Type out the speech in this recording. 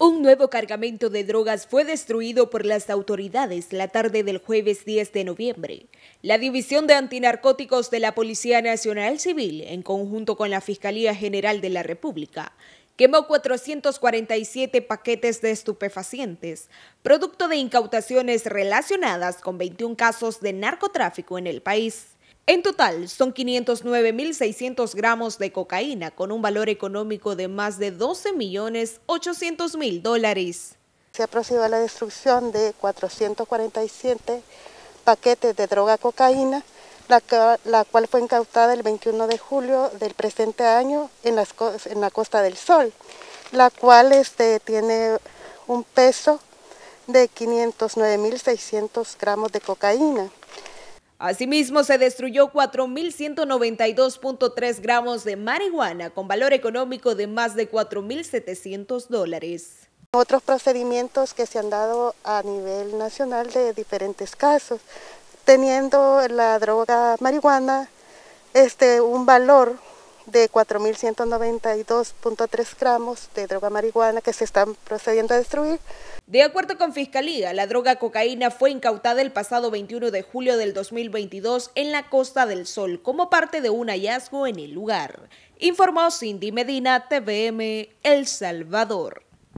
Un nuevo cargamento de drogas fue destruido por las autoridades la tarde del jueves 10 de noviembre. La División de Antinarcóticos de la Policía Nacional Civil, en conjunto con la Fiscalía General de la República, quemó 447 paquetes de estupefacientes, producto de incautaciones relacionadas con 21 casos de narcotráfico en el país. En total, son 509.600 gramos de cocaína con un valor económico de más de 12.800.000 dólares. Se ha procedido a la destrucción de 447 paquetes de droga cocaína, la, cual fue incautada el 21 de julio del presente año en, la Costa del Sol, la cual este, tiene un peso de 509.600 gramos de cocaína. Asimismo, se destruyó 4.192.3 gramos de marihuana con valor económico de más de 4.700 dólares. Otros procedimientos que se han dado a nivel nacional de diferentes casos, teniendo la droga marihuana este, un valor de 4.192.3 gramos de droga marihuana que se están procediendo a destruir. De acuerdo con Fiscalía, la droga cocaína fue incautada el pasado 21 de julio del 2022 en la Costa del Sol como parte de un hallazgo en el lugar. Informó Cindy Medina, TVM, El Salvador.